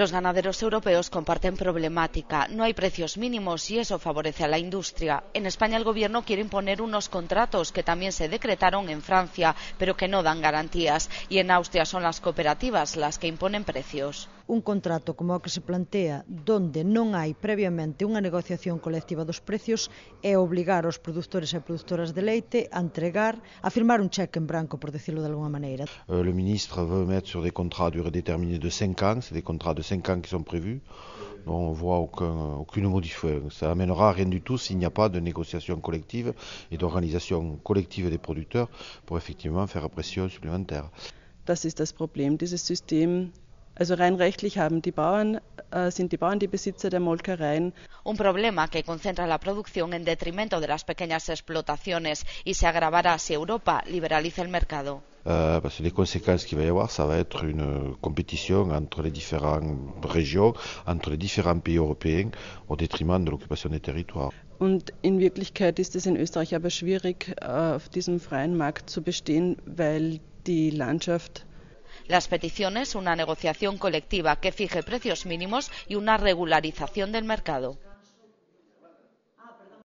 Los ganaderos europeos comparten problemática. No hay precios mínimos y eso favorece a la industria. En España el gobierno quiere imponer unos contratos que también se decretaron en Francia, pero que no dan garantías. Y en Austria son las cooperativas las que imponen precios. un contrato como o que se plantea donde non hai previamente unha negociación colectiva dos precios é obligar os produtores e produtoras de leite a entregar, a firmar un cheque en branco, por decirlo de alguna maneira. O euh, le ministre veut mettre sur des contrats determinada de 5 ans, c'est des contrats de 5 ans qui sont prévus. Non, on voit aucun, aucune modification. Ça amènera rien du tout s'il n'y a pas de négociation collective et d'organisation collective des producteurs pour effectivement faire pression supplémentaire. Das ist das Problem. Dieses System Also rein rechtlich haben die Bauern, äh, sind die Bauern die Besitzer der Molkereien. Un problema que concentra la producción en detrimento de las pequeñas explotaciones y se agravará si Europa liberaliza el mercado. Euh, parce que les conséquences qu'il va y avoir, ça va être une compétition entre les différentes régions, entre les différents pays européens, au détriment de l'occupation des territoires. Und in Wirklichkeit ist es in Österreich aber schwierig, äh, auf diesem freien Markt zu bestehen, weil die Landschaft Las peticiones, una negociación colectiva que fije precios mínimos y una regularización del mercado.